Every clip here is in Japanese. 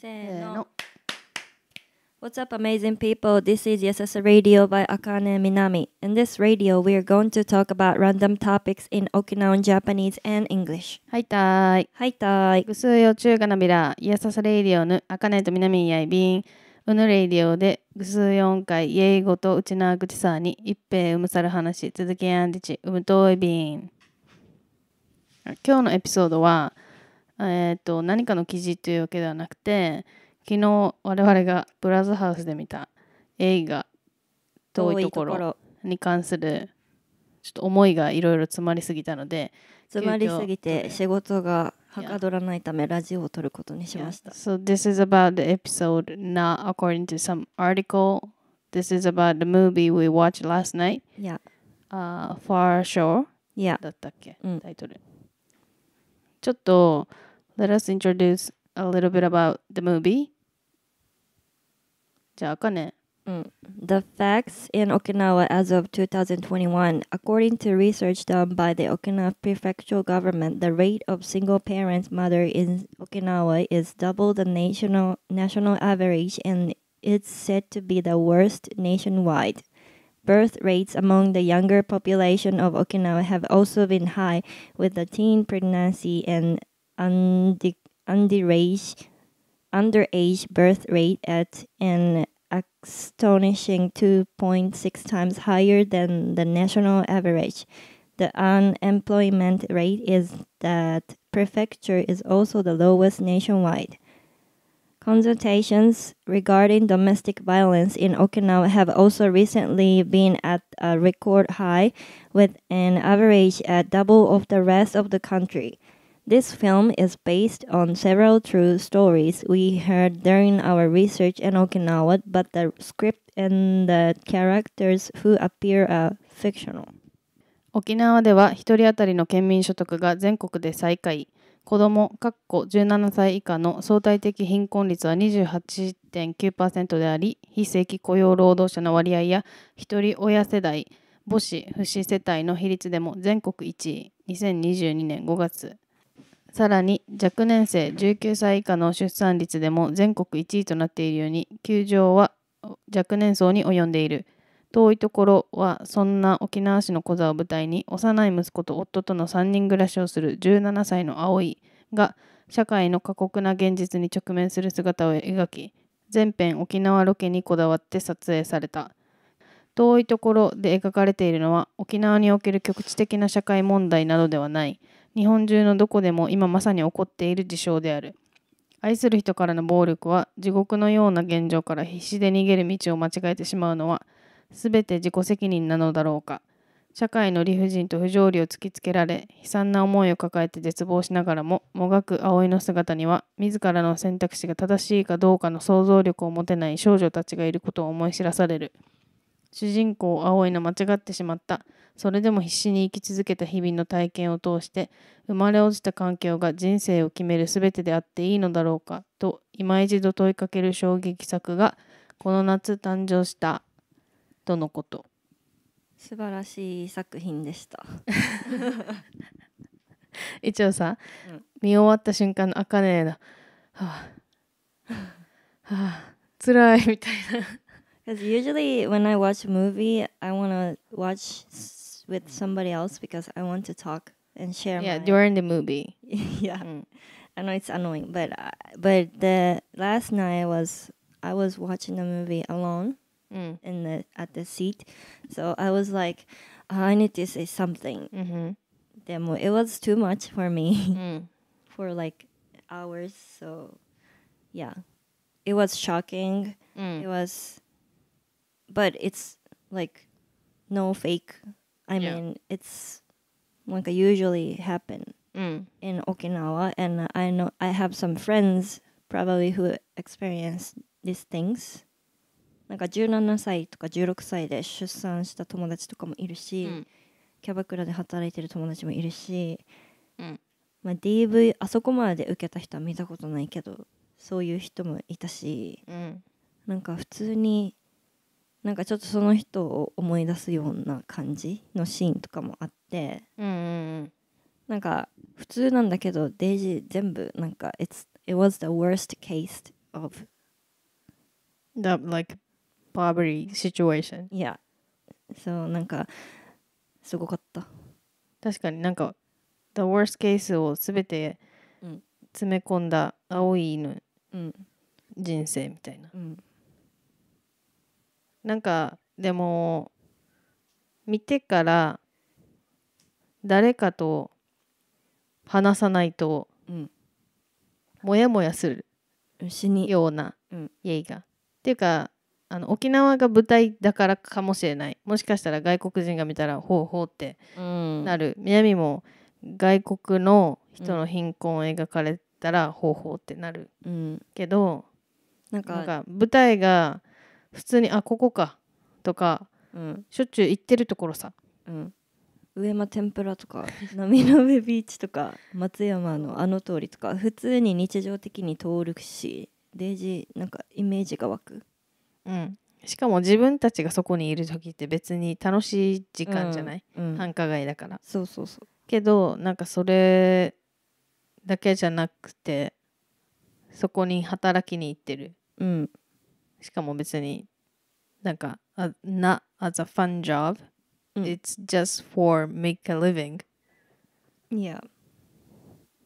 せーの。What's up, amazing people? This is Yasasa Radio by Akane Minami. In this radio, we are going to talk about random topics in Okinawan Japanese and English. はいたーい。はいたーい。ぐすよ中華なびら、Yasasa Radio ぬ、Akane と南やいびん。うぬレディオで、ぐす4回、イエイ語とうちなぐちさに、一平うむさる話、続けやんでち、うむといびん。今日のエピソードは、えーと、何かの記事というわけではなくて昨日我々がブラズハウスで見た映画「遠いところ」に関するちょっと思いがいろいろ詰まりすぎたので詰まりすぎて仕事がはかどらないためラジオを撮ることにしました。So this is about the episode not according to some article. This is about the movie we watched last night. Yeah. Uh, Far Shore. Yeah. だったっけ、うん、タイトル。ちょっと let us introduce a little bit about the movie. Mm. The facts in Okinawa as of 2021, according to research done by the Okinawa prefectural government, the rate of single parent mother in Okinawa is double the national national average and it's said to be the worst nationwide. Birth rates among the younger population of Okinawa have also been high, with the teen pregnancy and under, underage, underage birth rate at an astonishing 2.6 times higher than the national average. The unemployment rate is that prefecture is also the lowest nationwide. Consultations regarding domestic violence in Okinawa have also recently been at a record high, with an average at double of the rest of the country. This film is based on several true stories we heard during our research in Okinawa, but the script and the characters who appear are fictional. 沖縄では1人当たりの県民所得が全国で最下位。子ども17歳以下の相対的貧困率は28.9%であり、非正規雇用労働者の割合や1人親世代、母子・不死世帯の比率でも全国1位、2022年5月。さらに若年生19歳以下の出産率でも全国1位となっているように球場は若年層に及んでいる遠いところはそんな沖縄市の小座を舞台に幼い息子と夫との3人暮らしをする17歳の葵が社会の過酷な現実に直面する姿を描き全編沖縄ロケにこだわって撮影された遠いところで描かれているのは沖縄における局地的な社会問題などではない日本中のどこでも今まさに起こっている事象である愛する人からの暴力は地獄のような現状から必死で逃げる道を間違えてしまうのは全て自己責任なのだろうか社会の理不尽と不条理を突きつけられ悲惨な思いを抱えて絶望しながらももがく葵の姿には自らの選択肢が正しいかどうかの想像力を持てない少女たちがいることを思い知らされる主人公葵の間違ってしまったそれでも必死に生き続けた日々の体験を通して生まれ落ちた環境が人生を決める全てであっていいのだろうかと今一度問いかける衝撃作がこの夏誕生したとのこと素晴らしい作品でした一応さ、うん、見終わった瞬間の茜への「はあはあ辛い」みたいな。Because usually when I watch a movie, I want to watch with somebody else because I want to talk and share. Yeah, during the movie. yeah, mm. I know it's annoying, but uh, but the last night was I was watching the movie alone mm. in the at the seat, so I was like, oh, I need to say something. Mm-hmm. Demo. It was too much for me mm. for like hours. So yeah, it was shocking. Mm. It was, but it's like no fake I e a mean, it's like usually happen mm. in Okinawa, and I know I have some friends probably who experience these things. なんか17歳とか16歳で出産した友達とかもいるし、うん、キャバクラで働いてる友達もいるし、うんまあ、DV あそこまで受けた人は見たことないけどそういう人もいたし、うん、なんか普通になんかちょっとその人を思い出すような感じのシーンとかもあって、うんなんか普通なんだけどデイジー全部なんか「It's, It was the worst case of the like poverty situation」いやそうなんかすごかった確かになんか「the worst case」を全て詰め込んだ青い犬、人生みたいな、うんなんかでも見てから誰かと話さないと、うん、もやもやするような映画、うん、っていうかあの沖縄が舞台だからかもしれないもしかしたら外国人が見たらほうほうってなる、うん、南も外国の人の貧困を描かれたらほうほうってなる、うん、けどなんか舞台が普通に「あここか」とか、うん、しょっちゅう行ってるところさ、うん、上間天ぷらとか 波の上ビーチとか松山のあの通りとか普通に日常的に通るしデイジーなんかイメージが湧く、うん、しかも自分たちがそこにいる時って別に楽しい時間じゃない、うんうん、繁華街だからそうそうそうけどなんかそれだけじゃなくてそこに働きに行ってる、うん、しかも別になんか、uh, not as a fun job、うん、it's just for make a living いや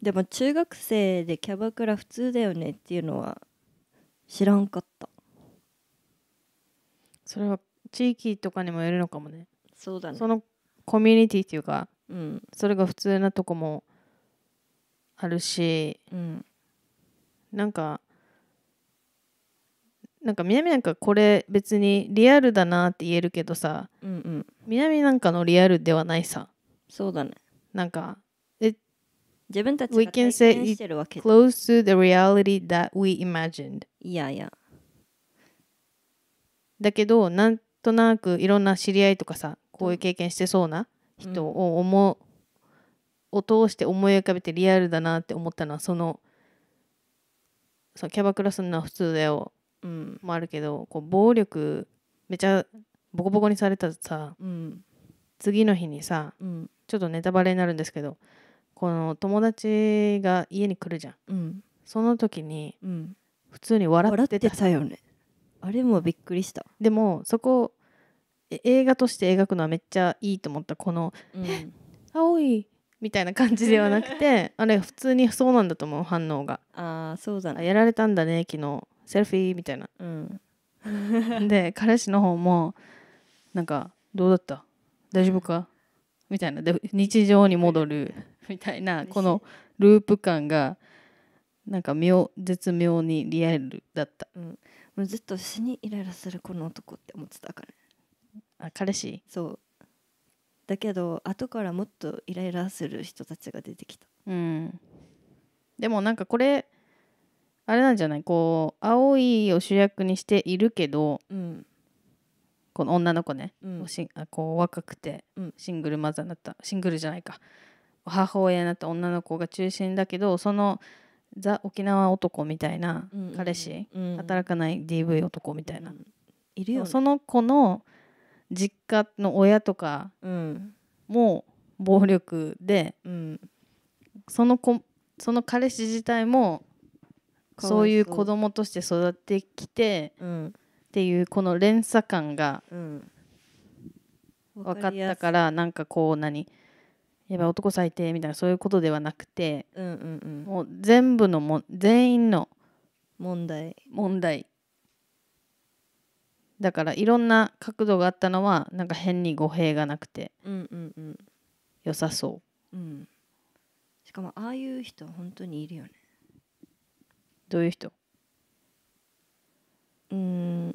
でも中学生でキャバクラ普通だよねっていうのは知らんかったそれは地域とかにもよるのかもねそうだねそのコミュニティっていうか、うん、それが普通なとこもあるし、うん、なんかなんか南なんかこれ別にリアルだなって言えるけどさ、うんうん、南なんかのリアルではないさそうだねなんか自分たちが体験してるわけ close to the reality that we imagined いやいやだけどなんとなくいろんな知り合いとかさこういう経験してそうな人を思う、を通して思い浮かべてリアルだなって思ったのはそのそうキャバクラすんのは普通だようん、もあるけどこう暴力めちゃボコボコにされたとさ、うん、次の日にさ、うん、ちょっとネタバレになるんですけどこの友達が家に来るじゃん、うん、その時に、うん、普通に笑ってたってたよねあれもびっくりしたでもそこ映画として描くのはめっちゃいいと思ったこの「うん、青い」みたいな感じではなくて あれ普通にそうなんだと思う反応がああそうだねやられたんだね昨日セルフィーみたいな、うん、で彼氏の方もなんかどうだった大丈夫かみたいなで日常に戻るみたいなこのループ感がなんか妙絶妙にリアルだった、うん、もうずっと死にイライラするこの男って思ってたからあ彼氏そうだけど後からもっとイライラする人たちが出てきたうんでもなんかこれあれなんじゃないこう青いを主役にしているけど、うん、この女の子ね、うん、しあこう若くてシングルマザーになったシングルじゃないか母親になった女の子が中心だけどそのザ・沖縄男みたいな彼氏、うんうん、働かない DV 男みたいな、うん、いるよ、ね、その子の実家の親とかも暴力で、その子その彼氏自体もそういう子供として育ってきて、うん、っていうこの連鎖感が分かったから、なんかこう何やばい男最低みたいなそういうことではなくて、うんうんうん、もう全部のも全員の問題問題だからいろんな角度があったのはなんか変に語弊がなくて、うんうんうん、良さそう、うん、しかもああいう人は本当にいるよねどういう人うん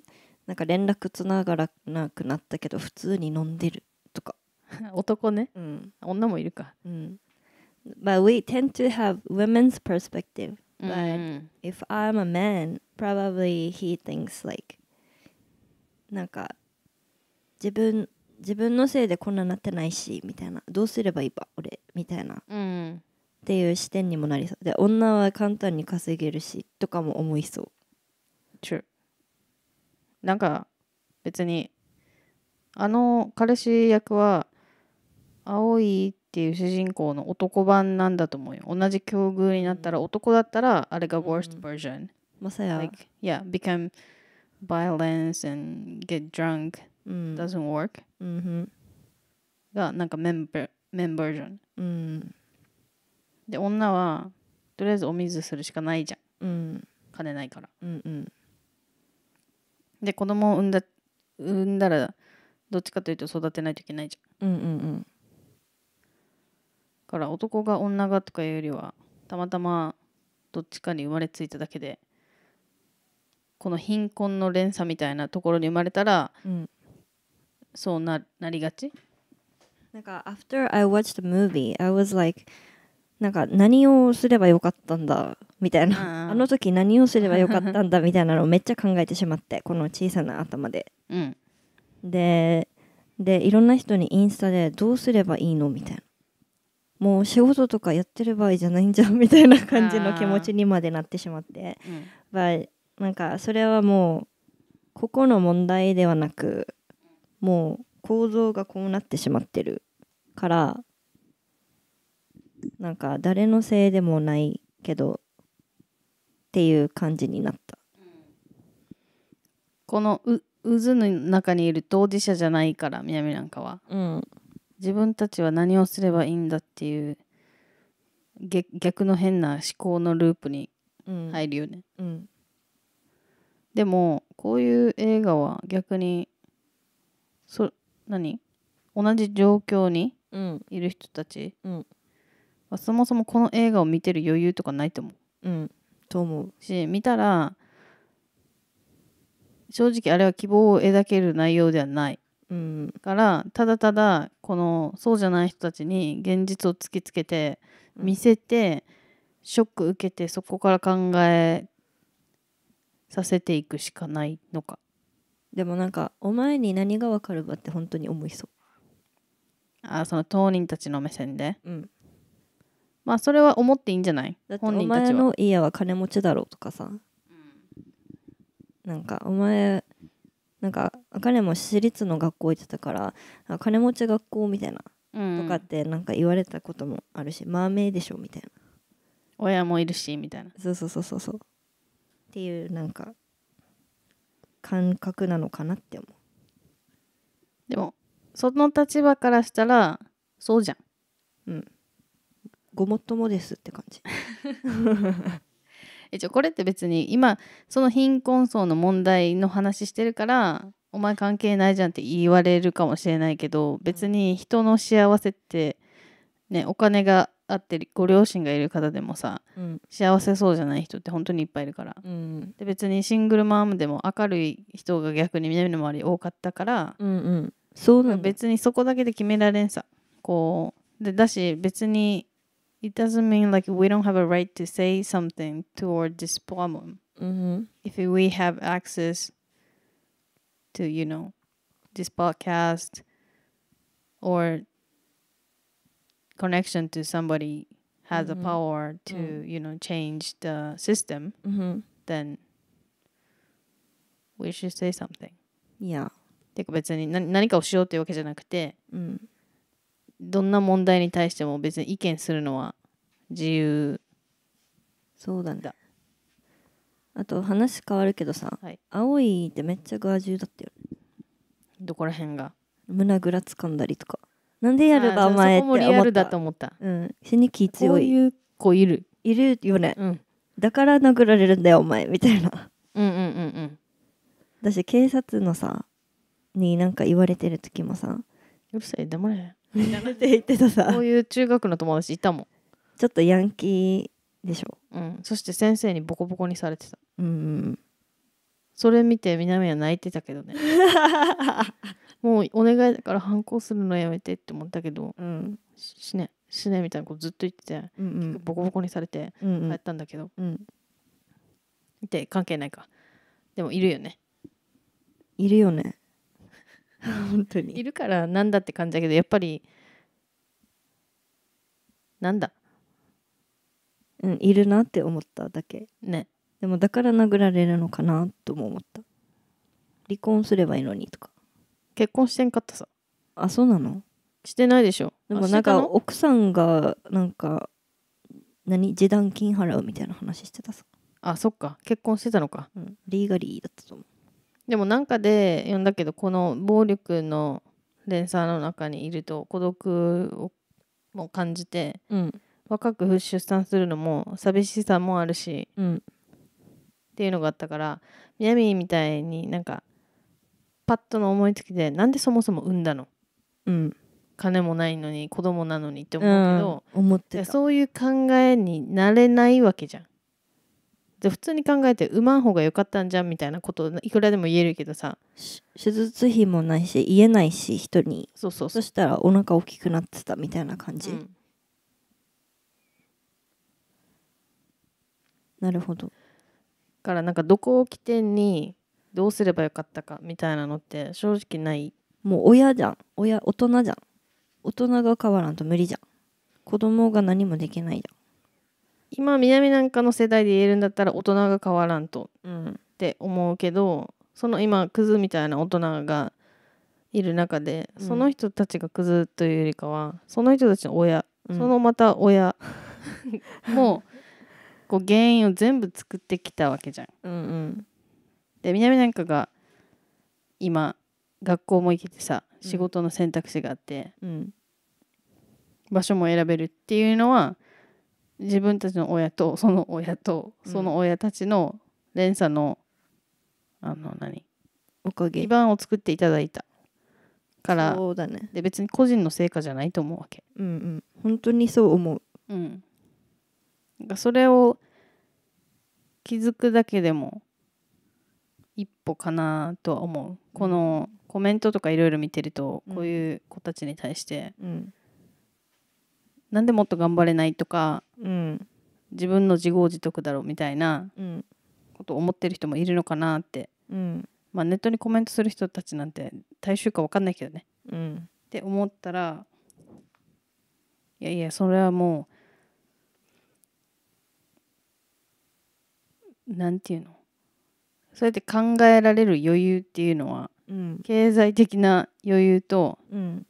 なんか連絡つながらなくなったけど普通に飲んでるとか 男ね、うん、女もいるか、うん、But we tend to have women's perspective But if I'm a man probably he thinks like なんか自分自分のせいでこんななってないしみたいなどうすればいいば俺みたいな、うん、っていう視点にもなりそうで女は簡単に稼げるしとかも思いそう True なんか別にあの彼氏役は青いっていう主人公の男版なんだと思うよ同じ境遇になったら男だったらあれが worst version、うん、まさや like, yeah become violence and get drunk、うん、doesn't work、うん、がなんかメンバーメンバージョン、うんで女はとりあえずお水するしかないじゃんうん金ないからうんうんで子供を産んだ産んだらどっちかというと育てないといけないじゃんうんうんうんから男が女がとかいうよりはたまたまどっちかに生まれついただけでこの貧困の連鎖みたいなところに生まれたらうんそうななりがちなんか after I watched the movie I was like なんか何をすればよかったんだみたいな、あの時何をすればよかったんだみたいなのをめっちゃ考えてしまって この小さな頭で、うん、ででいろんな人にインスタでどうすればいいのみたいなもう仕事とかやってる場合じゃないんじゃんみたいな感じの気持ちにまでなってしまって、うん、なんかそれはもうここの問題ではなくもう構造がこうなってしまってるからなんか誰のせいでもないけどっていう感じになったこのう渦の中にいる当事者じゃないから南なんかは、うん、自分たちは何をすればいいんだっていう逆の変な思考のループに入るよね、うんうん、でもこういう映画は逆にそ何同じ状況にいる人たちそもそもこの映画を見てる余裕とかないと思う。うん、と思うし見たら正直あれは希望を抱ける内容ではない、うん、からただただこのそうじゃない人たちに現実を突きつけて見せて、うん、ショック受けてそこから考えさせていくしかないのかでもなんか「お前に何がわかるかって本当に思いそうあその当人たちの目線でうんまあそれは思っていいんじゃないだってお本人た前ちはの家は金持ちだろうとかさなんかお前なんか彼も私立の学校行ってたからあ金持ち学校みたいなうんとかってなんか言われたこともあるし、マーメイでしょみたいな親もいるしみたいなそうそうそうそうそうっていうなんか感覚なのかなって思うでもその立場からしたらそうじゃんうんごもっともですって感じ。一 応これって別に今その貧困層の問題の話してるからお前関係ないじゃんって言われるかもしれないけど別に人の幸せってねお金があってご両親がいる方でもさ、うん、幸せそうじゃない人って本当にいっぱいいるから、うん、で別にシングルマームでも明るい人が逆に南の周り多かったから、うんうん、そう別にそこだけで決められんさこうでだし別に it doesn't mean like we don't have a right to say something toward this problem mm-hmm. if we have access to you know this podcast or connection to somebody has mm-hmm. the power to mm. you know change the system mm-hmm. then we should say something yeah てか別に何,何かをしようというわけじゃなくて、うん、どんな問題に対しても別に意見するのは自由そうだねだあと話変わるけどさ、はい青いってめっちゃガージュだったよどこら辺が胸ぐらつかんだりとかなんでやるばお前っそてこ思もリアルっだとた思ったうん死に気こ強ういう子いる、いるよねうん、だから殴られるんだよお前みたいなうんうんうん私警察のさになんか言われてる時もさうるさい黙れみ なって言ってたさこういう中学の友達いたもんちょっとヤンキーでしょうんそして先生にボコボコにされてたうんそれ見て南は泣いてたけどね もうお願いだから反抗するのやめてって思ったけど、うん、しねしねみたいなことずっと言ってて、うんうん、ボコボコにされてやったんだけど、うん、うん、関係ないかでもいるよねいるよね本当にいるからなんだって感じだけどやっぱりなんだうんいるなって思っただけねでもだから殴られるのかなとも思った離婚すればいいのにとか結婚してんかったさあそうなのしてないでしょでもなんか奥さんがなんか何示談金払うみたいな話してたさあそっか結婚してたのか、うん、リーガリーだったと思うでもなんかで読んだけどこの暴力の連鎖の中にいると孤独をも感じて、うん、若く出産するのも寂しさもあるし、うん、っていうのがあったからミヤミみたいになんかパッとの思いつきでなんでそもそも産んだの、うん、金もないのに子供なのにって思うけど、うん、そういう考えになれないわけじゃん。で普通に考えて産まん方が良かったんじゃんみたいなこといくらでも言えるけどさ手術費もないし言えないし人にそうそうそしたらお腹大きくなってたみたいな感じ、うん、なるほどからなんかどこを起点にどうすればよかったかみたいなのって正直ないもう親じゃん親大人じゃん大人が変わらんと無理じゃん子供が何もできないじゃん今南なんかの世代で言えるんだったら大人が変わらんと、うん、って思うけどその今クズみたいな大人がいる中で、その人たちがクズというよりかはその人たちの親、うん、そのまた親 もうこう原因を全部作ってきたわけじゃん。うんうん、で南なんかが今学校も行けてさ仕事の選択肢があって、場所も選べるっていうのは自分たちの親とその親とその親たちの連鎖の、あの何おかげ基盤を作っていただいたからそうだねで別に個人の成果じゃないと思うわけうんうん本当にそう思ううんそれを気づくだけでも一歩かなとは思うこのコメントとかいろいろ見てるとこういう子たちに対して、うん、なんでもっと頑張れないとか、うん、自分の自業自得だろうみたいなことを思ってる人もいるのかなって、うん、まあ、ネットにコメントする人たちなんて大衆か分かんないけどね、うん、って思ったらいやいやそれはもうなんていうのそうやって考えられる余裕っていうのは、うん、経済的な余裕と、うん、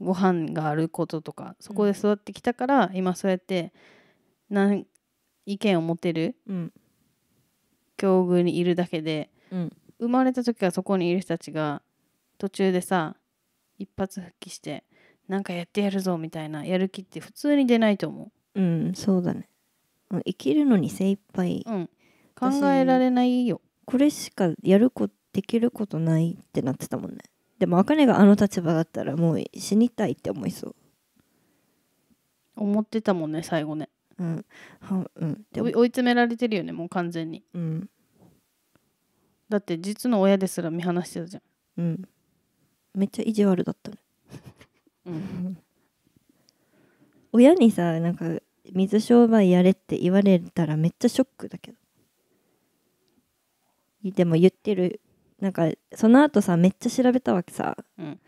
ご飯があることとかそこで育ってきたから、今そうやってなん意見を持てる、うん、境遇にいるだけで、うん、生まれた時はそこにいる人たちが途中でさ一発復帰してなんかやってやるぞみたいなやる気って普通に出ないと思ううんそうだね生きるのに精一杯、うん、考えられないよこれしかやることできることないってなってたもんねでも茜があの立場だったらもう死にたいって思いそう思ってたもんね最後ねうんはうんで追いも追い詰められてるよねもう完全にうんだって実の親ですら見放してたじゃんうんめっちゃ意地悪だったねうん、親にさなんか水商売やれって言われたらめっちゃショックだけどでも言ってるなんかその後さめっちゃ調べたわけさ、うん、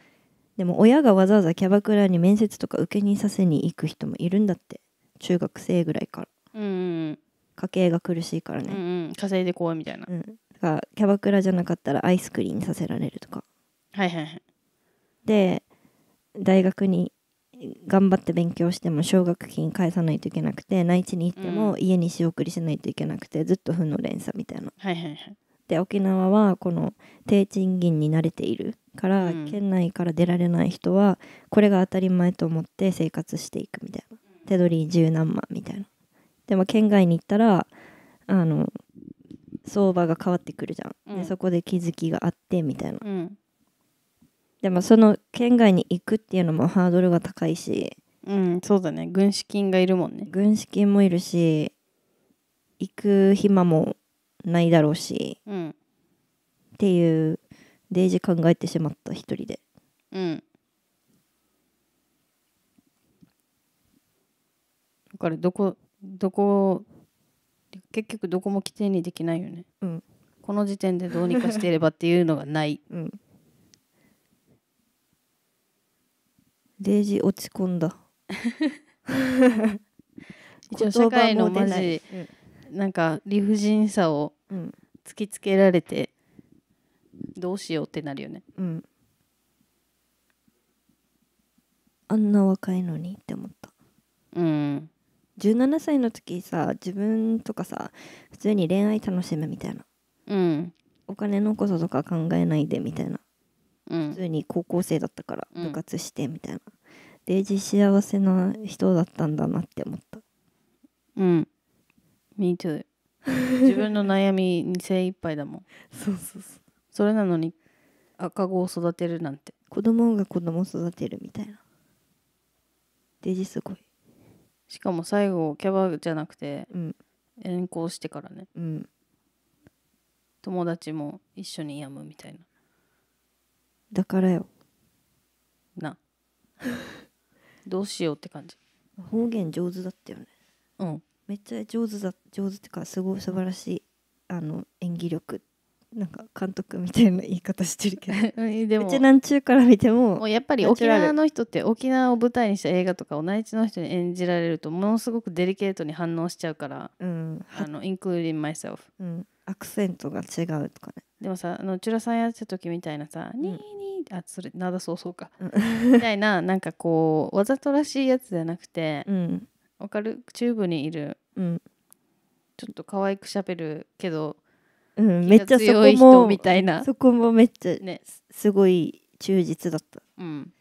でも親がわざわざキャバクラに面接とか受けにさせに行く人もいるんだって中学生ぐらいから、うんうん、家計が苦しいからね、うんうん、稼いでこうみたいな、うん、だキャバクラじゃなかったらアイスクリーンさせられるとかはいはいはいで大学に頑張って勉強しても奨学金返さないといけなくて内地に行っても家に仕送りしないといけなくて、ずっと負の連鎖みたいな、はいはいはいって沖縄はこの低賃金に慣れているから、うん、県内から出られない人はこれが当たり前と思って生活していくみたいな手取り十何万みたいなでも県外に行ったらあの相場が変わってくるじゃん、でそこで気づきがあってみたいな、うん、でもその県外に行くっていうのもハードルが高いしうんそうだね軍資金がいるもんね軍資金もいるし行く暇もないだろうし、うん、っていうデージ考えてしまった一人でうんだからどこどこ結局どこも規定にできないよね、うん、この時点でどうにかしていればっていうのがない、うん、デージ落ち込んだ 一応社会のマジ、うんなんか理不尽さを突きつけられてどうしようってなるよね、うん、あんな若いのにって思ったうん17歳の時さ自分とかさ普通に恋愛楽しむみたいな、うん、お金のこととか考えないでみたいな、うん、普通に高校生だったから部活してみたいな、うん、デイジ幸せな人だったんだなって思ったうん Me too 自分の悩みに精一杯だもんそうそうそうそれなのに赤子を育てるなんて子供が子供を育てるみたいなデジすごいしかも最後キャバじゃなくて、うん、遠行してからね、うん、友達も一緒に病むみたいなだからよな どうしようって感じ方言上手だったよねうんめっちゃ上手だ上手っていうかすごい素晴らしいあの演技力なんか監督みたいな言い方してるけど でもうちなんちゅうから見てももうやっぱり沖縄の人って沖縄を舞台にした映画とかを内地の人に演じられるとものすごくデリケートに反応しちゃうから、うん、あの including myself、うん、アクセントが違うとかねでもさあのチュラさんやってた時みたいなさ「ニーニー」あそれなだそうそうか、みたいななんかこうわざとらしいやつじゃなくて、うん、わかるチューブにいるうんちょっと可愛くしゃべるけどうんめっちゃそ強いこ人もみたいなそこもめっちゃねすごい忠実だったうん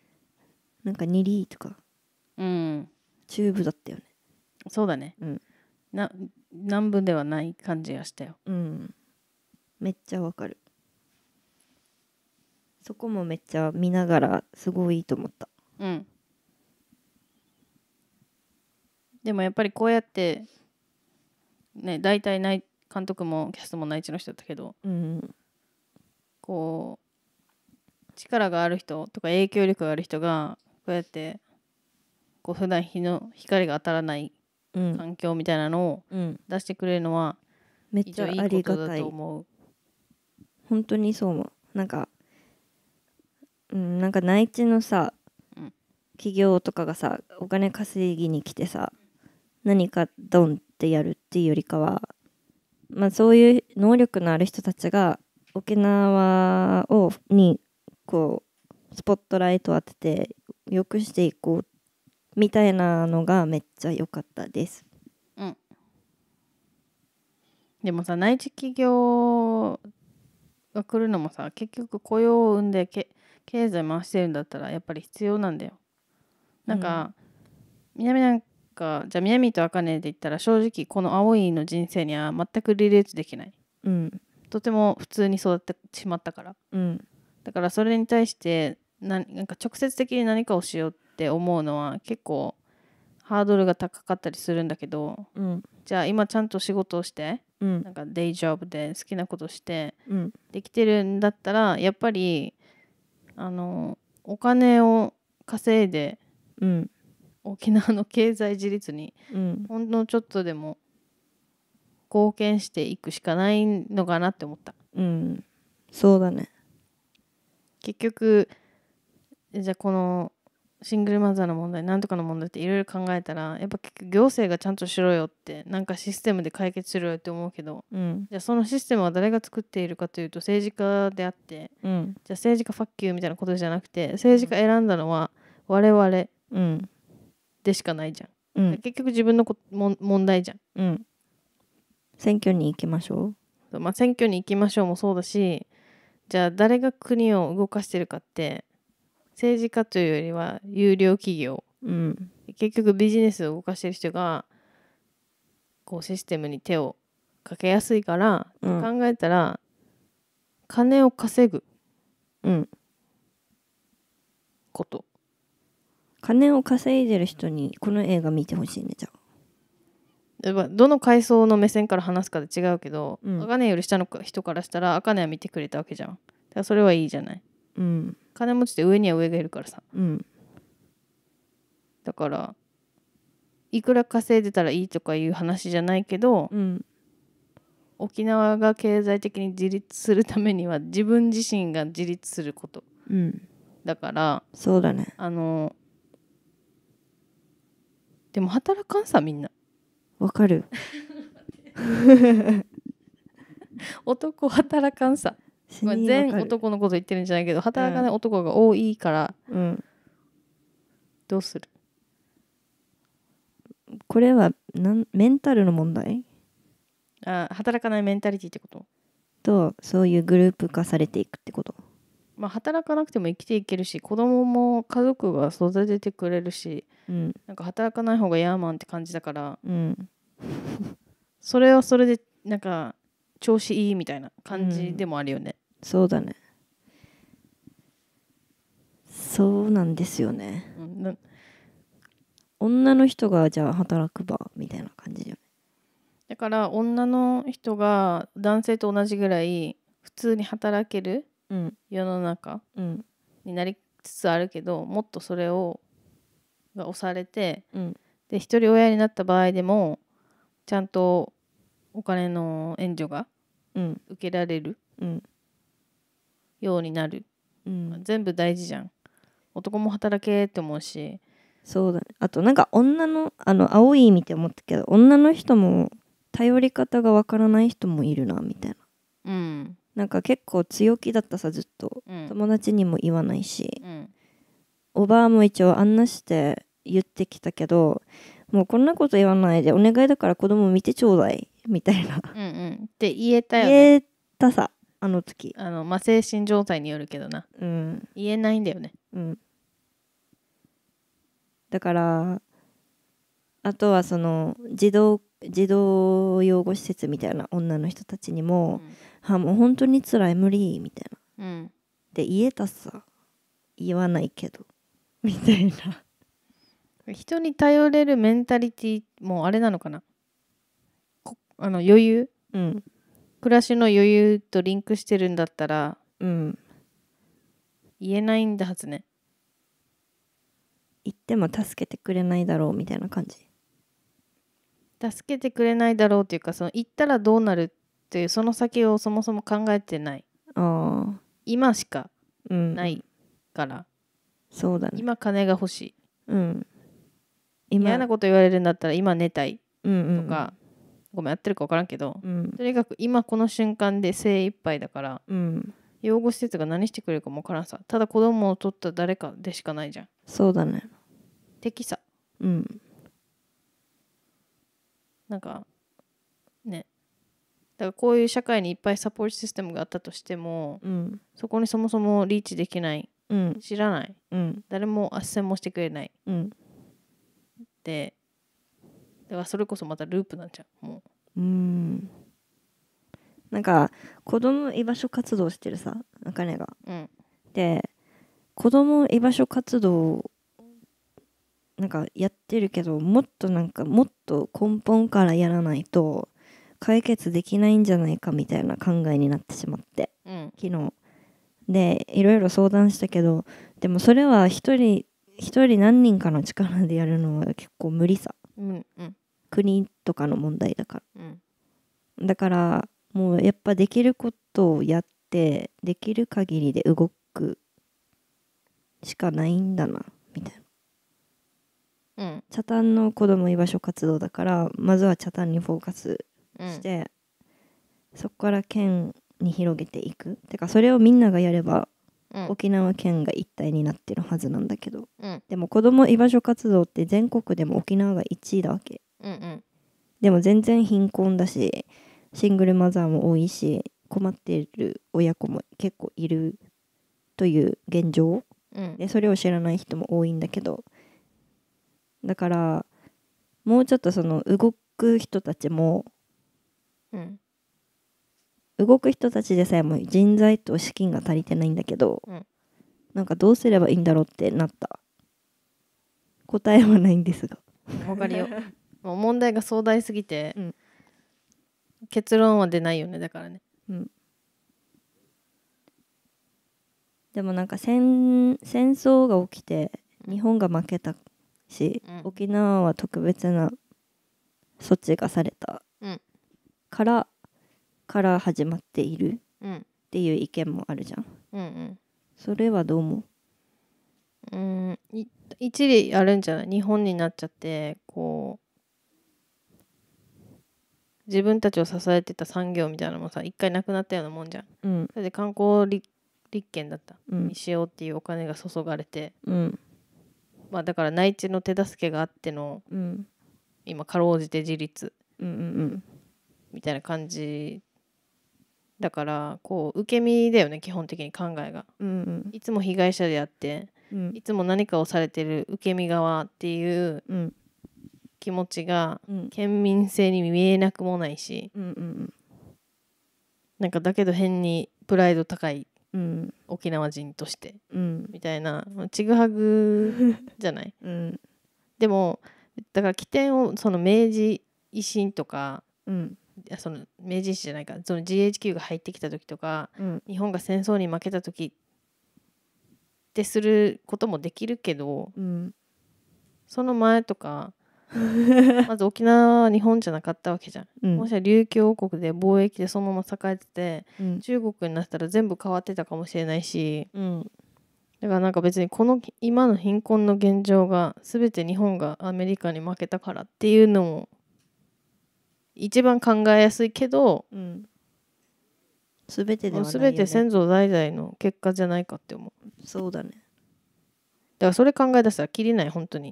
なんかニリーとかうんチューブだったよねそうだね、うんな南部ではない感じがしたようんめっちゃわかるそこもめっちゃ見ながらすごいいいと思ったうんでもやっぱりこうやってね大体ない監督もキャストも内地の人だったけど、うん、こう力がある人とか影響力がある人がこうやってこう普段日の光が当たらない環境みたいなのを出してくれるのは、めっちゃとだと思う。本当にそう思うなんか、うん、なんか内地のさ、うん、企業とかがさお金稼ぎに来てさ、何かドンってやるっていうよりかは、まあ、そういう能力のある人たちが沖縄をにこうスポットライトを当ててよくしていこうみたいなのがめっちゃ良かったです。うん、でもさ内地企業が来るのもさ結局雇用を生んでけ経済回してるんだったらやっぱり必要なんだよ。なんか、うん、南かじゃあ南と茜で言ったら正直この青いの人生には全くリレースできない、うん、とても普通に育ってしまったから、うん、だからそれに対して何なんか直接的に何かをしようって思うのは結構ハードルが高かったりするんだけど、うん、じゃあ今ちゃんと仕事をして、うん、なんかデイジョブで好きなことして、うん、できてるんだったらやっぱりあのお金を稼いで、うん、沖縄の経済自立にほんのちょっとでも貢献していくしかないのかなって思った。うん、そうだね結局じゃあこのシングルマザーの問題なんとかの問題っていろいろ考えたらやっぱ結局行政がちゃんとしろよってなんかシステムで解決しろよって思うけど、うん、じゃあそのシステムは誰が作っているかというと政治家であって、うん、じゃあ政治家ファッキューみたいなことじゃなくて政治家選んだのは我々、うん、でしかないじゃんうん、結局自分のこも問題じゃん、うん、選挙に行きましょう、まあ、選挙に行きましょうもそうだしじゃあ誰が国を動かしてるかって政治家というよりは有料企業、うん、結局ビジネスを動かしてる人がこうシステムに手をかけやすいから、うん、考えたら金を稼ぐこと、金を稼いでる人にこの映画見てほしいねじゃあやっぱどの階層の目線から話すかで違うけど、うんネより下の人からしたらネは見てくれたわけじゃんだからそれはいいじゃないうん金持ちって上には上がいるからさうんだからいくら稼いでたらいいとかいう話じゃないけど、うん沖縄が経済的に自立するためには自分自身が自立することうんだからそうだねあのでも働かんさみんなわかる 男働かんさまあ、全男のこと言ってるんじゃないけど働かない男が多いから、うん、どうするこれはなんメンタルの問題あ働かないメンタリティってこととそういうグループ化されていくってことまあ、働かなくても生きていけるし子供も家族が育ててくれるし、うん、なんか働かない方がヤーマンって感じだから、うん、それはそれでなんか調子いいみたいな感じでもあるよね、うん、そうだねそうなんですよね、女の人がじゃあ働く場みたいな感じよねだから女の人が男性と同じぐらい普通に働けるうん、世の中、うん、になりつつあるけどもっとそれをが押されて、うん、で一人親になった場合でもちゃんとお金の援助が受けられる、うん、ようになる、うん全部大事じゃん男も働けって思うしそうだねあとなんか女のあの青い意味って思ったけど女の人も頼り方がわからない人もいるなみたいなうんなんか結構強気だったさずっと、うん、友達にも言わないし、うん、おばあも一応案内して言ってきたけどもうこんなこと言わないでお願いだから子供見てちょうだいみたいなうん、うん、って言えたよ、ね、言えたさあの時あのまあ精神状態によるけどな、うん、言えないんだよねうんだからあとはその児童児童養護施設みたいな女の人たちにも、うんあもう本当に辛い無理みたいな、うん、で言えたさ言わないけどみたいな人に頼れるメンタリティもあれなのかなあの余裕、うん、暮らしの余裕とリンクしてるんだったら、うん、言えないんだはずね言っても助けてくれないだろうみたいな感じ助けてくれないだろうっていうかその言ったらどうなるていうその先をそもそも考えてないあ今しかないから、そうだね今金が欲しいうん今嫌なこと言われるんだったら今寝たいとか、ごめんやってるか分からんけど、うんとにかく今この瞬間で精一杯だからうん養護施設が何してくれるかも分からんさただ子供を取った誰かでしかないじゃんそうだね敵さうんなんかだからこういう社会にいっぱいサポートシステムがあったとしても、うん、そこにそもそもリーチできない、うん、知らない、うん、誰も斡旋もしてくれない、うん、でだからそれこそまたループなんじゃんもううんなんか子供居場所活動してるさ茜が、うん、で子供居場所活動なんかやってるけどもっとなんかもっと根本からやらないと解決できないんじゃないかみたいな考えになってしまって、うん、昨日でいろいろ相談したけどでもそれは一人一人何人かの力でやるのは結構無理さ、うんうん、国とかの問題だから、うん、だからもうやっぱできることをやってできる限りで動くしかないんだなみたいな、うん、タンの子供居場所活動だからまずはタンにフォーカスして、うん、そこから県に広げていくてかそれをみんながやれば、うん、沖縄県が一体になってるはずなんだけど、うん、でも子ども居場所活動って全国でも沖縄が1位だわけ、うんうん、でも全然貧困だしシングルマザーも多いし困っている親子も結構いるという現状、でそれを知らない人も多いんだけどだからもうちょっとその動く人たちもうん、動く人たちでさえも人材と資金が足りてないんだけど、うん、なんかどうすればいいんだろうってなった答えはないんですがわかるよ もう問題が壮大すぎて、うん、結論は出ないよねだからねうんでもなんか戦戦争が起きて日本が負けたし、うん、沖縄は特別な措置がされたからから始まっているっていう意見もあるじゃん。うんうん、それはどう思ううん一理あるんじゃない日本になっちゃってこう自分たちを支えてた産業みたいなのもさ一回なくなったようなもんじゃん。うん、だって観光立立だった、うん、にしようっていうお金が注がれて、うん、まあ、だから内地の手助けがあっての、うん、今かろうじて自立、うんうんうん、みたいな感じだからこう受け身だよね基本的に考えが、うんうん、いつも被害者であって、うん、いつも何かをされてる受け身側っていう気持ちが、うん、県民性に見えなくもないし、うんうん、なんかだけど変にプライド高い、うん、沖縄人として、みたいなちぐはぐじゃない、でもだから起点をその明治維新とか、その明治維新じゃないかその GHQ が入ってきた時とか、うん、日本が戦争に負けた時ってすることもできるけど、うん、その前とか まず沖縄は日本じゃなかったわけじゃん、うん、もしは琉球王国で貿易でそのまま栄えてて、うん、中国になったら全部変わってたかもしれないし、うん、だからなんか別にこの今の貧困の現状が全て日本がアメリカに負けたからっていうのも一番考えやすいけど、うん、全てではないよ、ね、全て先祖代々の結果じゃないかって思うそうだねだからそれ考え出したら切りない本当に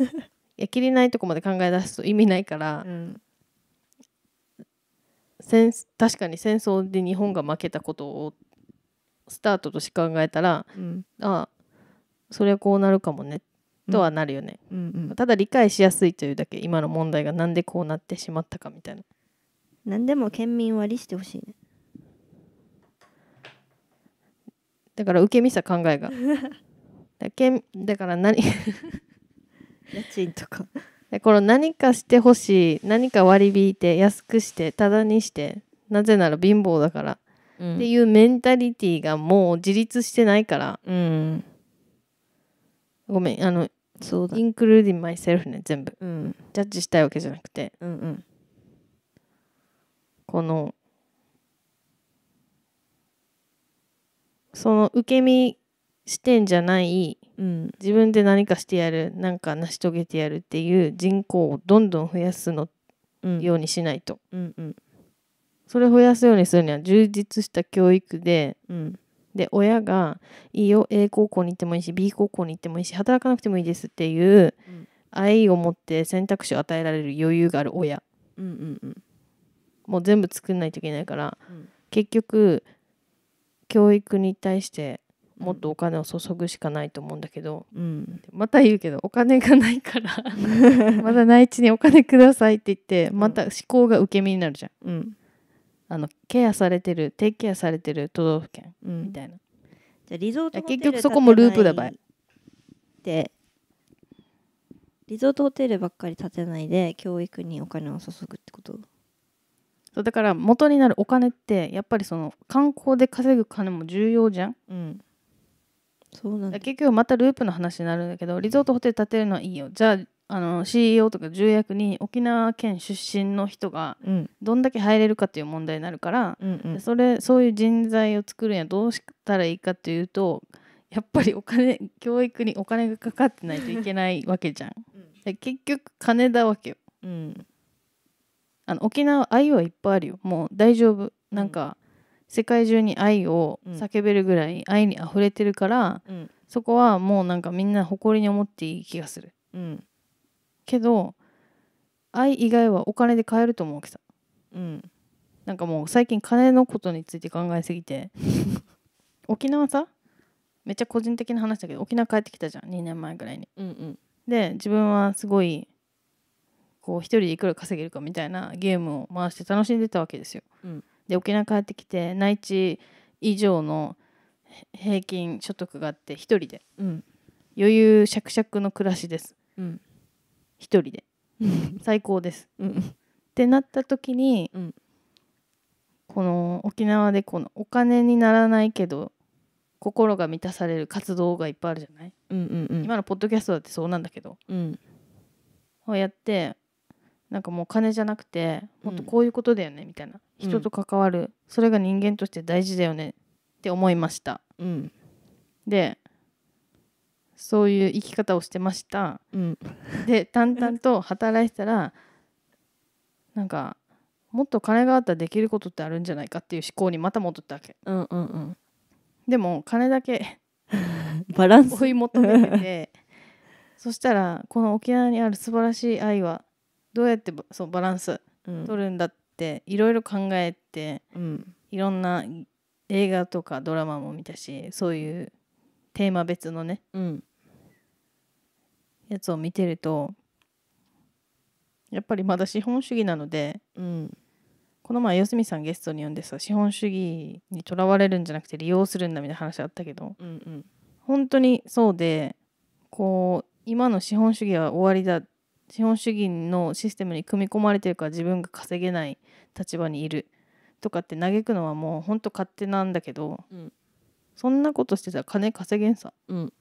いや切りないとこまで考え出すと意味ないから、うん、確かに戦争で日本が負けたことをスタートとして考えたら、うん、ああそれはこうなるかもねっとはなるよね、うんうんうん、ただ理解しやすいというだけ今の問題がなんでこうなってしまったかみたいな何でも県民割りしてほしいねだから受け身さ考えが だけんだから何家賃とかこの何かしてほしい何か割り引いて安くしてタダにしてなぜなら貧乏だから、うん、っていうメンタリティーがもう自立してないから、うん、ごめんあのそうだ、インクルーディンマイセルフね全部、うん、ジャッジしたいわけじゃなくて、うんうん、このその受け身視点じゃない、うん、自分で何かしてやる何か成し遂げてやるっていう人口をどんどん増やすの、うん、ようにしないと、うんうん、それ増やすようにするには充実した教育で、うんで親がいいよ A 高校に行ってもいいし B 高校に行ってもいいし働かなくてもいいですっていう愛を持って選択肢を与えられる余裕がある親、うんうんうん、もう全部作んないといけないから、うん、結局教育に対してもっとお金を注ぐしかないと思うんだけど、うん、また言うけどお金がないから まだ内地にお金くださいって言ってまた思考が受け身になるじゃん、うんあのケアされてるテイケアされてる都道府県みたいな、うん、じゃリゾートホテル結局そこもループだばいでリゾートホテルばっかり建てないで教育にお金を注ぐってことそうだから元になるお金ってやっぱりその観光で稼ぐ金も重要じゃん、うん、そうなん結局またループの話になるんだけどリゾートホテル建てるのはいいよじゃああの CEO とか重役に沖縄県出身の人がどんだけ入れるかっていう問題になるから、うんうん、それそういう人材を作るにはどうしたらいいかっていうとやっぱりお金教育にお金がかかってないといけないわけじゃん。うん、結局金だわけよ。うん、あの沖縄愛はいっぱいあるよもう大丈夫なんか、世界中に愛を叫べるぐらい愛に溢れてるから、うん、そこはもうなんかみんな誇りに思っていい気がする。うんけど愛以外はお金で買えると思うけさうんなんかもう最近金のことについて考えすぎて 沖縄さめっちゃ個人的な話だけど沖縄帰ってきたじゃん2年前ぐらいに、うんうん、で自分はすごいこう一人でいくら稼げるかみたいなゲームを回して楽しんでたわけですよ、うん、で沖縄帰ってきて内地以上の平均所得があって一人で、うん、余裕しゃくしゃくの暮らしです、うん、1人で最高です、うん、ってなった時に、うん、この沖縄でこのお金にならないけど心が満たされる活動がいっぱいあるじゃない、うんうんうん、今のポッドキャストだってそうなんだけど、うん、こうやってなんかもう金じゃなくてもっとこういうことだよねみたいな、うん、人と関わるそれが人間として大事だよねって思いました、うん、でそういう生き方をしてました、うん、で淡々と働いたらなんかもっと金があったらできることってあるんじゃないかっていう思考にまた戻ったわけ、うんうんうん、でも金だけ バランス追い求めててそしたらこの沖縄にある素晴らしい愛はどうやってそうバランス取るんだっていろいろ考えて、うん、いろんな映画とかドラマも見たしそういうテーマ別のね、うん、やつを見てるとやっぱりまだ資本主義なので、うん、この前四角さんゲストに呼んでさ資本主義にとらわれるんじゃなくて利用するんだみたいな話あったけど、うんうん、本当にそうでこう今の資本主義は終わりだ資本主義のシステムに組み込まれてるから自分が稼げない立場にいるとかって嘆くのはもうほんと勝手なんだけど、うん、そんなことしてたら金稼げんさ、うん、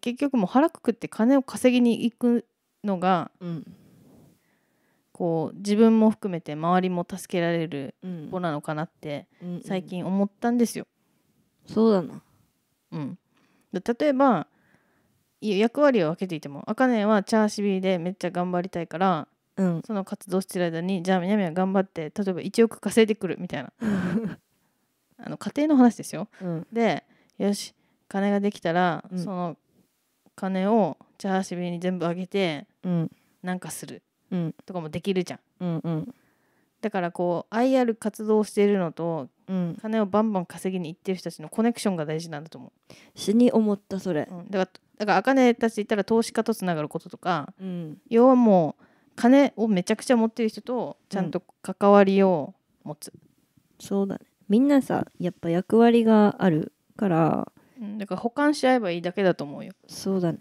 結局もう腹くくって金を稼ぎに行くのが、うん、こう自分も含めて周りも助けられる子なのかなって最近思ったんですよ。うんうん、そうだな、うん、例えば役割を分けていてもあかねはチャーシビーでめっちゃ頑張りたいから、うん、その活動してる間にじゃあみなみは頑張って例えば1億稼いでくるみたいなあの家庭の話ですよ、うん、でよし金ができたら、うん、その金を茶橋ビに全部あげて、うん、なんかする、うん、とかもできるじゃん。うんうん、だからこう愛ある活動をしているのと、うん、金をバンバン稼ぎに行ってる人たちのコネクションが大事なんだと思う。死に思ったそれ、うん、だからだからあかねたち言ったら投資家とつながることとか、うん、要はもう金をめちゃくちゃ持ってる人とちゃんと関わりを持つ。そうだねみんなさやっぱ役割があるからだから保管し合えばいいだけだと思うよそうだね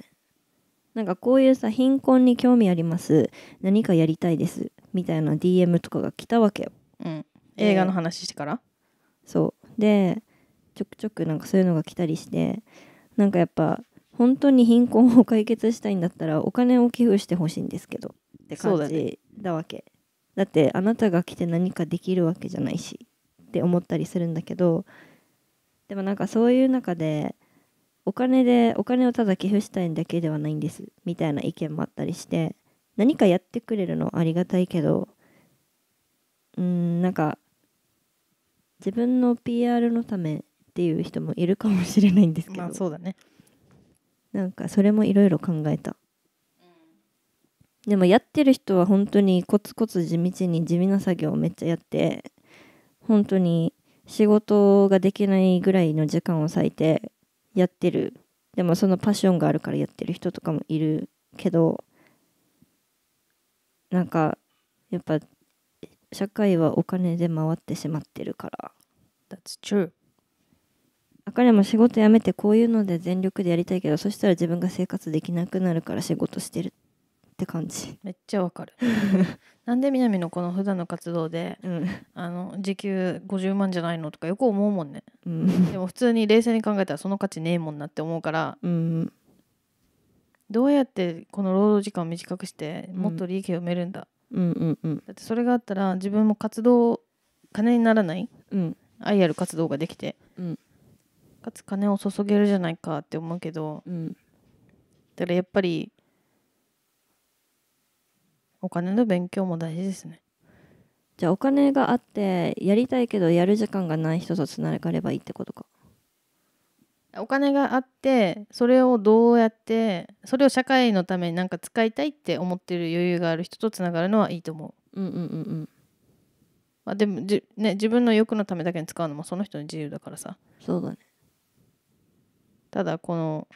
なんかこういうさ貧困に興味あります何かやりたいですみたいな DM とかが来たわけよ、うん、映画の話してからそうでちょくちょくなんかそういうのが来たりしてなんかやっぱ本当に貧困を解決したいんだったらお金を寄付してほしいんですけどって感じだわけだ、ね,、ってあなたが来て何かできるわけじゃないしって思ったりするんだけどでもなんかそういう中でお金でお金をただ寄付したいだけではないんですみたいな意見もあったりして何かやってくれるのありがたいけどうんなんか自分の PR のためっていう人もいるかもしれないんですけど、まあ、そうだねなんかそれもいろいろ考えたでもやってる人は本当にコツコツ地道に地味な作業をめっちゃやって本当に仕事ができないぐらいの時間を割いてやってるでもそのパッションがあるからやってる人とかもいるけどなんかやっぱ社会はお金で回ってしまってるから。That's true. 彼も仕事辞めてこういうので全力でやりたいけどそしたら自分が生活できなくなるから仕事してるって感じめっちゃわかる なんで南のこの普段の活動で、うん、あの時給50万じゃないのとかよく思うもんね、うん、でも普通に冷静に考えたらその価値ねえもんなって思うから、うん、どうやってこの労働時間を短くしてもっと利益を埋めるんだ、うんうんうん、だってそれがあったら自分も活動金にならない、うん、愛ある活動ができて、うん、かつ金を注げるじゃないかって思うけど、うん、だからやっぱりお金の勉強も大事ですねじゃあお金があってやりたいけどやる時間がない人とつながればいいってことかお金があってそれをどうやってそれを社会のために何か使いたいって思ってる余裕がある人とつながるのはいいと思ううんうんうんうんまあでもじ、ね、自分の欲のためだけに使うのもその人の自由だからさそうだねただこの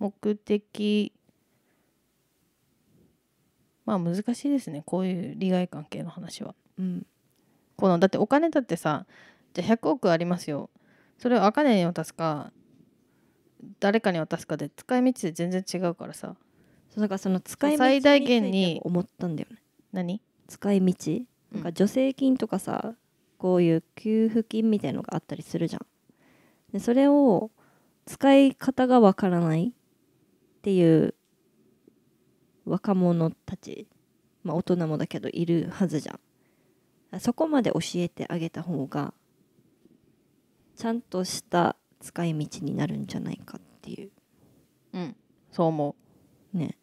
目的まあ難しいですねこういう利害関係の話は。うん、このだってお金だってさじゃ100億ありますよそれをあかねに渡すか誰かに渡すかで使い道で全然違うからさそうだからその使い道最大限に思ったんだよね何使い道、なんか助成金とかさこういう給付金みたいのがあったりするじゃんでそれを使い方がわからないっていう若者たち、まあ、大人もだけどいるはずじゃんそこまで教えてあげた方がちゃんとした使い道になるんじゃないかっていううんそう思うね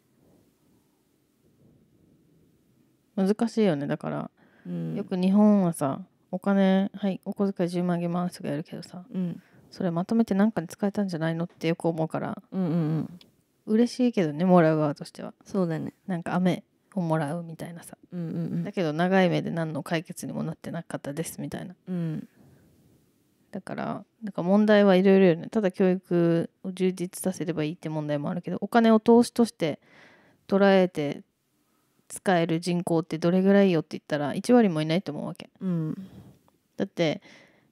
難しいよねだから、うん、よく日本はさお金はいお小遣い10万あげますやるけどさ、うん、それまとめて何かに使えたんじゃないのってよく思うから、うんうんうん、嬉しいけどねもらう側としてはそうだねなんか雨をもらうみたいなさ、うんうんうん、だけど長い目で何の解決にもなってなかったですみたいな、うん、だからなんか問題はいろいろよねただ教育を充実させればいいって問題もあるけどお金を投資として捉えて使える人口ってどれぐらいよって言ったら1割もいないと思うわけ、うん、だって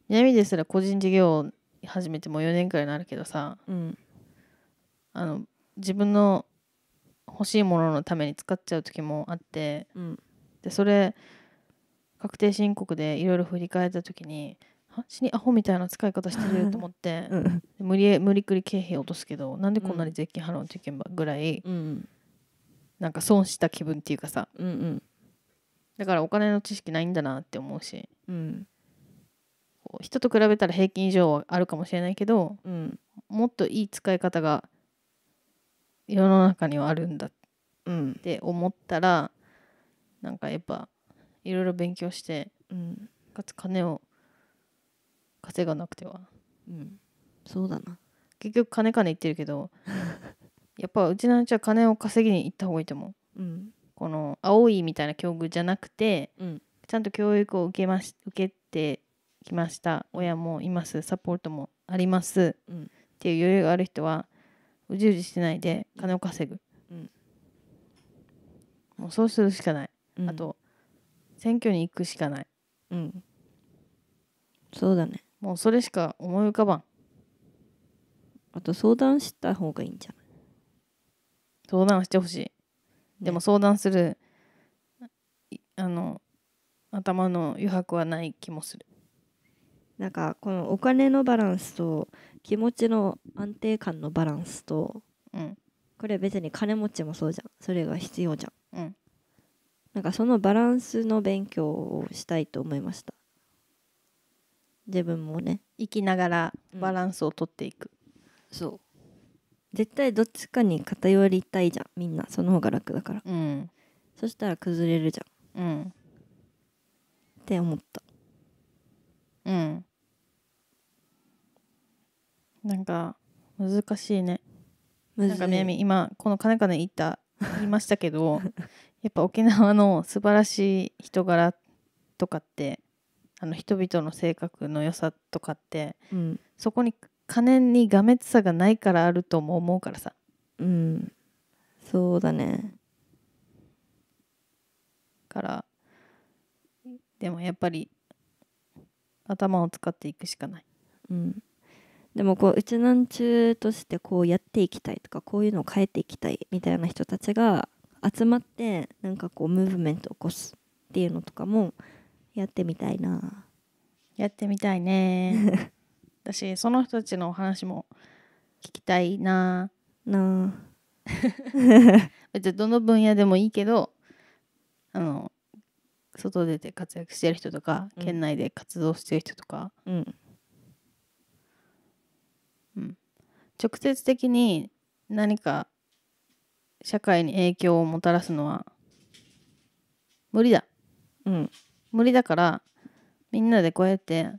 闇ですら個人事業を始めても4年くらいになるけどさ、うん、あの自分の欲しいもののために使っちゃう時もあって、うん、でそれ確定申告でいろいろ振り返った時に死にアホみたいな使い方してると思って、うん、無理無理くり経費落とすけどなんでこんなに税金払うんといけばぐらい、うん、なんか損した気分っていうかさ、うんうん、だからお金の知識ないんだなって思うし、うん、人と比べたら平均以上はあるかもしれないけど、うん、もっといい使い方が世の中にはあるんだっうんて思ったらなんかやっぱいろいろ勉強してうんかつ金を稼がなくてはうんそうだな結局金金言ってるけどやっぱうちのうちは金を稼ぎに行った方がいいと思ううんこの青いみたいな境遇じゃなくてうんちゃんと教育を受けまし受けてきました親もいますサポートもあります、うんっていう余裕がある人はうじうじしてないで金を稼ぐ、うん、もうそうするしかない、うん、あと選挙に行くしかないうんそうだねもうそれしか思い浮かばんあと相談した方がいいんじゃない相談してほしい、でも相談するあの頭の余白はない気もするなんかこのお金のバランスと気持ちの安定感のバランスと、うん、これ別に金持ちもそうじゃんそれが必要じゃん、うん、なんかそのバランスの勉強をしたいと思いました自分もね生きながらバランスをとっていく、うん、そう絶対どっちかに偏りたいじゃんみんなその方が楽だから、うん、そしたら崩れるじゃん、うん、って思ったうんなんか難しいねなんかみやみ今この金金言った言いましたけど やっぱ沖縄の素晴らしい人柄とかってあの人々の性格の良さとかって、うん、そこに金にがめつさがないからあるとも思うからさうんそうだねからでもやっぱり頭を使っていくしかないうんでもこううちなんちゅうとしてこうやっていきたいとかこういうのを変えていきたいみたいな人たちが集まってなんかこうムーブメントを起こすっていうのとかもやってみたいなやってみたいね 私その人たちのお話も聞きたいななあ 別にどの分野でもいいけどあの外出て活躍してる人とか、うん、県内で活動してる人とか、うん、直接的に何か社会に影響をもたらすのは無理だ、うん、無理だからみんなでこうやって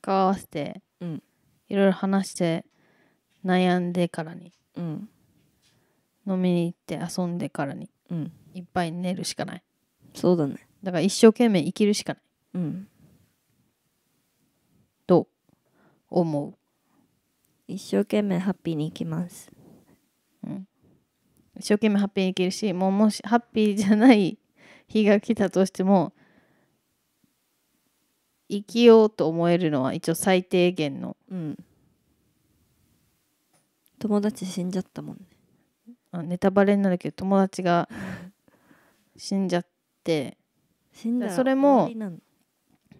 顔合わせて、うん、いろいろ話して悩んでからに、うん、飲みに行って遊んでからに、うん、いっぱい寝るしかないそうだねだから一生懸命生きるしかない、うん、と思う一生懸命ハッピーに生きます、うん、一生懸命ハッピーに生きるしもうもしハッピーじゃない日が来たとしても生きようと思えるのは一応最低限の、うん、友達死んじゃったもんねあネタバレになるけど友達が死んじゃって死んだそれも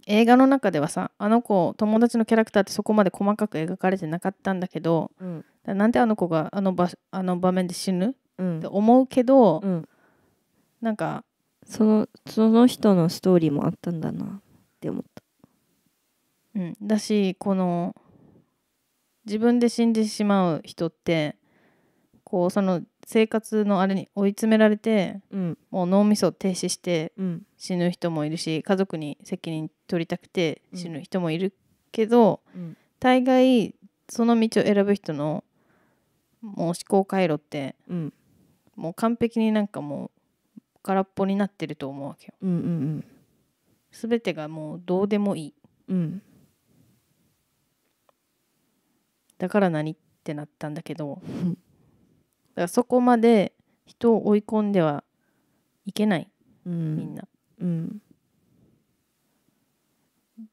映画の中ではさあの子友達のキャラクターってそこまで細かく描かれてなかったんだけど、うん、なんであの子があの場あの場面で死ぬ、うん、って思うけど、うん、なんかそのその人のストーリーもあったんだなって思った。うん、だしこの自分で死んでしまう人ってこうその生活のあれに追い詰められて、うん、もう脳みそ停止して死ぬ人もいるし家族に責任取りたくて死ぬ人もいるけど、うん、大概その道を選ぶ人のもう思考回路って、うん、もう完璧になんかもう空っぽになってると思うわけよ。うんうんうん全てがもうどうでもいい、うん、だから何ってなったんだけどからそこまで人を追い込んではいけない、うん、みんな、うん、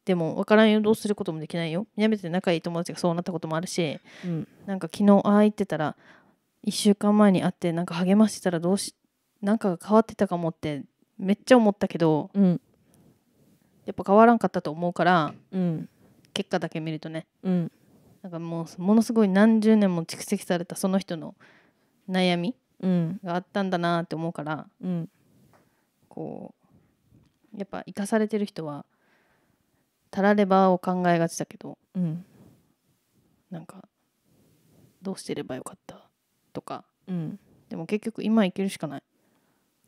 でも分からんよどうすることもできないよやめて仲いい友達がそうなったこともあるし、うん、なんか昨日ああ言ってたら1週間前に会ってなんか励ましてたらどうしなんか変わってたかもってめっちゃ思ったけど、うん、やっぱ変わらんかったと思うから、うん、結果だけ見るとね、うん、なんかもうものすごい何十年も蓄積されたその人の悩みがあったんだなって思うから、うん、こうやっぱ生かされてる人はたらればを考えがちだけど、うん、なんかどうしてればよかったとか、うん、でも結局今生きるしかない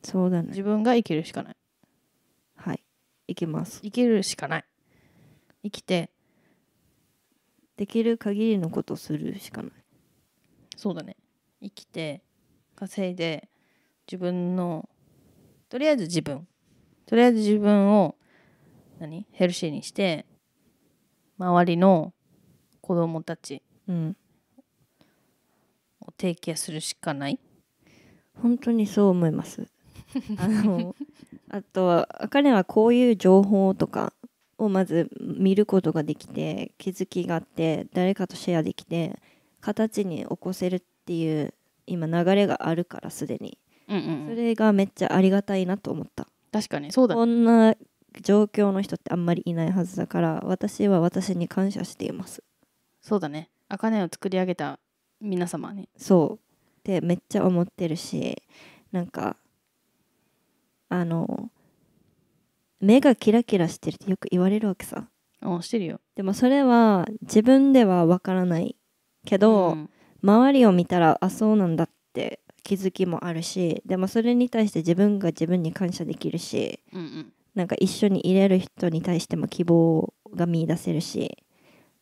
そうだね自分が生きるしかないはい生きます生きるしかない生きてできる限りのことするしかないそうだね生きて稼いで自分のとりあえず自分とりあえず自分を何ヘルシーにして周りの子供たちを提携するしかない、うん、本当にそう思います あのあとは彼はこういう情報とかをまず見ることができて気づきがあって誰かとシェアできて形に起こせるっていう今流れがあるからすでに、うんうん、それがめっちゃありがたいなと思った確かにそうだ、ね、こんな状況の人ってあんまりいないはずだから私は私に感謝していますそうだね茜を作り上げた皆様にそうってめっちゃ思ってるしなんかあの目がキラキラしてるってよく言われるわけさあしてるよでもそれは自分ではわからないけど、うん周りを見たらあそうなんだって気づきもあるしでもそれに対して自分が自分に感謝できるし、うんうん、なんか一緒にいれる人に対しても希望が見いだせるし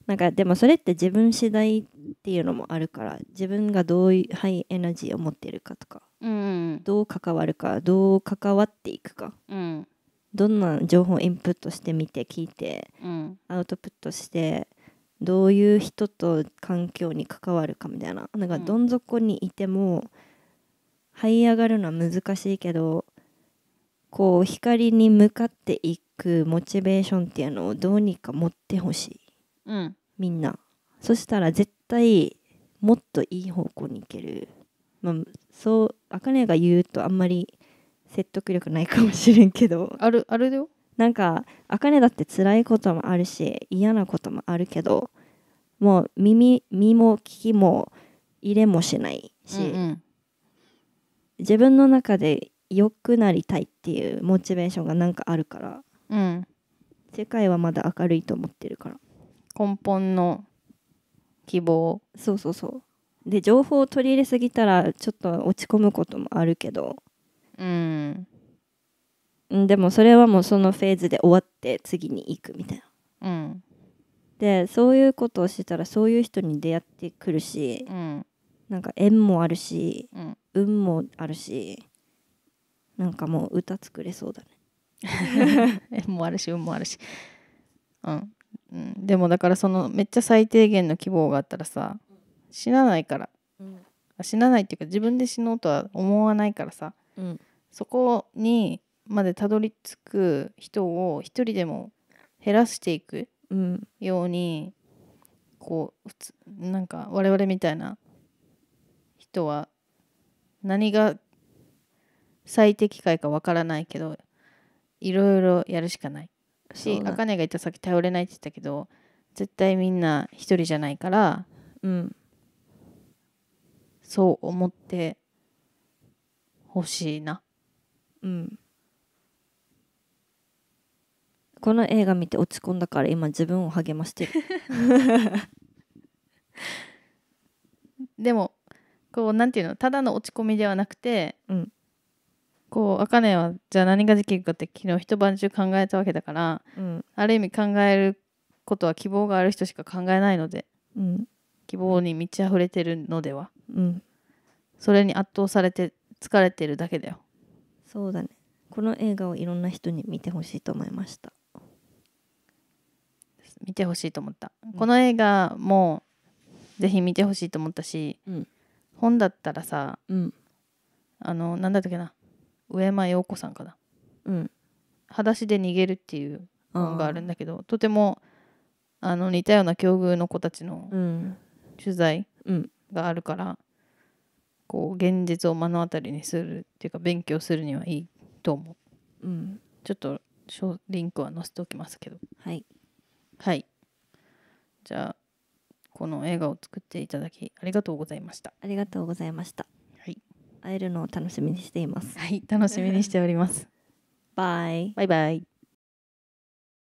なんかでもそれって自分次第っていうのもあるから自分がどういうハイエナジーを持ってるかとか、うん、どう関わるかどう関わっていくか、うん、どんな情報をインプットしてみて聞いて、うん、アウトプットしてどういう人と環境に関わるかみたいななんかどん底にいても、這い上がるのは難しいけどこう光に向かっていくモチベーションっていうのをどうにか持ってほしい、うん、みんなそしたら絶対もっといい方向に行けるまあそうあかねが言うとあんまり説得力ないかもしれんけどあるあるだよなんか茜だって辛いこともあるし嫌なこともあるけどもう耳耳も聞きも入れもしないし、うんうん、自分の中で良くなりたいっていうモチベーションがなんかあるから、うん、世界はまだ明るいと思ってるから根本の希望そうそうそうで情報を取り入れすぎたらちょっと落ち込むこともあるけど、うん、でもそれはもうそのフェーズで終わって次に行くみたいな、うん、でそういうことをしてたらそういう人に出会ってくるし、うん、なんか縁もあるし、うん、運もあるしなんかもう歌作れそうだね 縁もあるし運もあるし、うん、うん、でもだからそのめっちゃ最低限の希望があったらさ死なないから、うん、死なないっていうか自分で死のうとは思わないからさ、そこにまでたどり着く人を一人でも減らしていくように、うん、こうなんか我々みたいな人は何が最適解かわからないけどいろいろやるしかないしあかねが言ったさっき頼れないって言ったけど絶対みんな一人じゃないから、うん、そう思ってほしいな。うんこの映画見て落ち込んだから今自分を励ましてるでもこうなんていうのただの落ち込みではなくて、うん、こう茜はじゃあ何ができるかって昨日一晩中考えたわけだから、うん、ある意味考えることは希望がある人しか考えないので、うん、希望に満ち溢れてるのでは、うん、それに圧倒されて疲れてるだけだよそうだねこの映画をいろんな人に見てほしいと思いました見てほしいと思った、うん、この映画もぜひ見てほしいと思ったし、うん、本だったらさ、うん、あの何だったっけな上間陽子さんかな、うん、裸足で逃げるっていう本があるんだけどとてもあの似たような境遇の子たちの取材があるから、こう現実を目の当たりにするっていうか勉強するにはいいと思う、うん、ちょっとリンクは載せておきますけどはいはいじゃあこの映画を作っていただきありがとうございましたありがとうございましたはい会えるのを楽しみにしていますはい楽しみにしております バイバイバイ